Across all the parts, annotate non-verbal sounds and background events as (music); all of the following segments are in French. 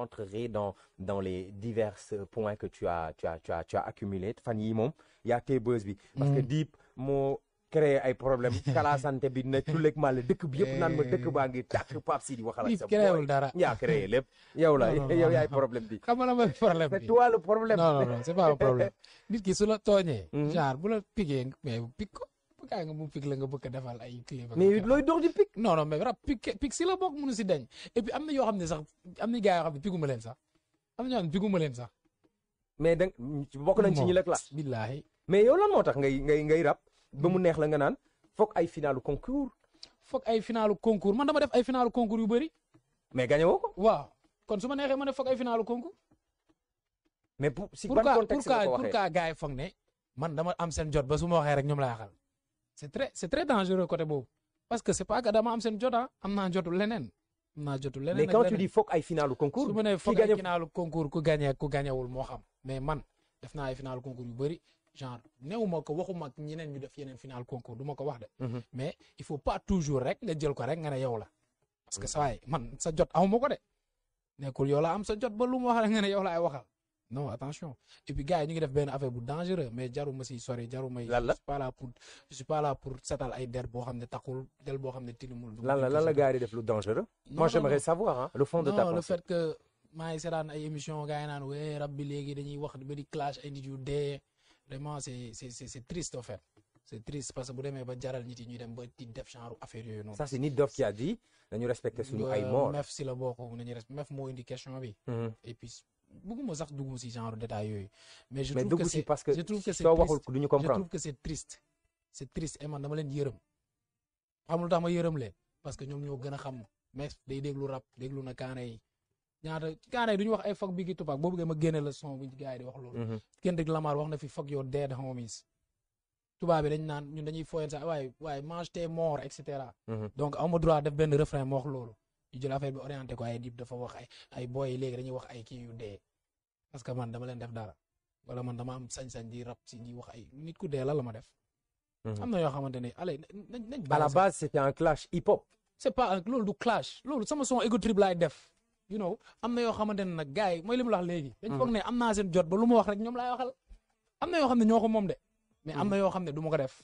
rencontrerai dans, dans les divers euh, points que tu as, tu as, tu as, tu as accumulés fan il y a tee buzz bi parce que mm. Deep moi créer ay problème (laughs) santé bi ne culeeg mal la dëkk bi yëpp naan ma dëkk baa ngi tàkk si Sidi waxal ak sa créewul dara (laughs) yaa créé le yow la (laughs) yow yay problème bi xam nga la problème c'est toi le problème non non non c'est pas un problème nit ki su la tooñee mm. genre bu la pigee mais pique kaay nga mu pic la nga bëgg a ay clip mais looy dox di pic non non mais rap yoo xam ne sax am na gars yoo xam ne sax am na ñoo leen sax mais da bokk nañ ci ñi la classe mais yow lan moo tax ngay ngay ngay rap ba mu hmm. neex la nga naan foog ay finalu concours foog ay finalu concours man dama def ay finalu concours yu bëri mais gagné woo ko waaw kon su ma neexee ma ne foog ay finalu concours mais pour si ban contexte nga ko waxee pourquoi pourquoi gars yi foog ne man dama am seen jot ba su ma waxee rek ñoom laa xal c'est très c'est très dangereux côté beau parce que c'est pas que dama am seen jota ah, am naa lenen leneen. am lenen mais quand tu dis faut foog ay au concours. su ma nee foog concours ku gagné ku gagnéwul moo xam. mais man def naa ay finalu concours yu bëri genre néew ma ko waxuma ak ñeneen ñu def yeneen final concours du ma ko wax de. Mhm. mais il faut pas toujours rek le jël ko rek nga ne yow la. parce que mhm. saa man sa jot amu ma ko de ne yow la am sa jot ba lu mu wax nga ne yow la ay waxal non attention et puis gars yi ñu ngi def benn affaire bu dangereux mais jaru ma si sori jaru may. je suis pas là pour je suis pas là pour satal ay der boo xam ne taxul del boo xam ne tilimul. lan la lan la gars yi def lu dangereux. moi j'aimerais savoir hein, le fond de ta pensée. le fait que maa ngi seetaan ay émission gars yi naan wee rab bi léegi dañuy wax ba di clash ay nit yu vraiment c'est c'est c'est triste en fait. c'est triste parce que bu demee ba jaral nit yi ñuy dem ba di def genre affaire yooyu noonu. ça c'est nit dof qui a dit nañu respecter suñu ay mort. meef si la bokk nañu respecter meef moo indi question bi. Mm-hmm. et puis ne sax pas si genre mais je trouve que c'est je trouve que c'est je trouve que c'est triste. c'est triste et man dama ma parce que ñoo mais déglu rap déglu na wax ay tupac la son di wax mhm. Kendrick Lamar wax na fuck your dead homies. bi dañ ñun mange tes morts et mhm. donc droit def ben refrain mo ñu jël affaire bi orienté ko ay dib dafa wax ay ay booy léegi dañuy wax ay kii yu dee parce que man dama leen def dara wala man dama am sañ-sañ di rap si di wax ay nit ku dee la la ma def. Mhm. am na yoo xamante ne allez nañ nañ. à la base c'était un clash hip hop. c'est pas un loolu du clash loolu sama son ego trip laay def. you know am na yoo xamante ne nag gars yi mooy li mu wax léegi. dañ mhm. ne am naa seen jot ba lu mu wax rek ñoom laay waxal. am na yoo xam ne ñoo ko moom de. mais am na mhm. yoo xam ne du ma ko def.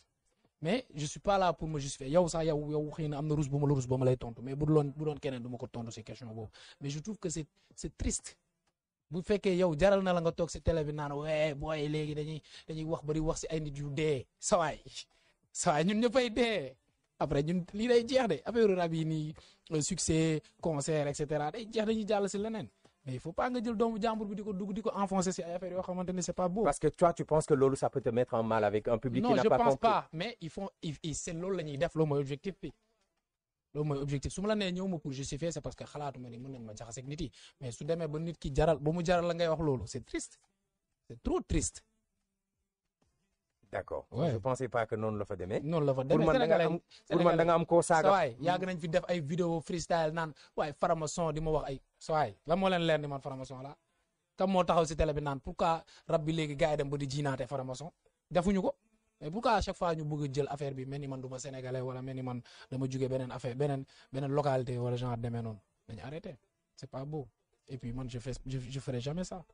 mais je suis pas là pour me justifier yow sa yow yow xëy na am na rus bu lay tontu mais budon budon bu doon keneen du ma ko tontu si question boobu mais je trouve que c'est c'est triste bu fekkee yow jaral na la nga tok ci télé bi naan waaye booy léegi dañuy dañuy wax bari wax ci ay nit yu dé saway saway ñun ñëppay dé après ñun li day jeex dé affaire rabini succès concert et cetera day jeex dañuy jall ci leneen mais il faut pas nga jël doomu jambour bi diko dugg enfoncer si ay affaires yoo c'est pas beau. parce que toi tu penses que lolu ça peut te mettre en mal avec un public. qui n'a pas compris non je pense pas mais ils font ils c'est lolu lañuy def loolu objectif bi. loolu objectif suma la né ñëw ma pour justifier c'est parce que xalaatuma ni mën nañ ma jaxase ak nit yi mais su demee ba nit ki jaral ba mu jaral la ngay wax lolu c'est triste c'est trop triste. d'accord ouais. je pensais pas que non la fa demee. noonu la fa nga am pour man da nga am ko saga way yag nañ fi def ay vidéo freestyle naan waaye faramason di ma wax ay. waaye la moo leer ni man franc la kam moo taxaw si télé bi naan pourquoi rab bi léegi gars yi dem ba di jiinaate franc-maçon defuñu ko mais pourquoi à chaque fois ñu bëgg jël affaire bi mel ni man du ma sénégalais wala mel ni man dama jugee beneen affaire beneen beneen localité wala a demee noonu dañu arrêté c'est pas beau et puis man je fais je, je jamais ça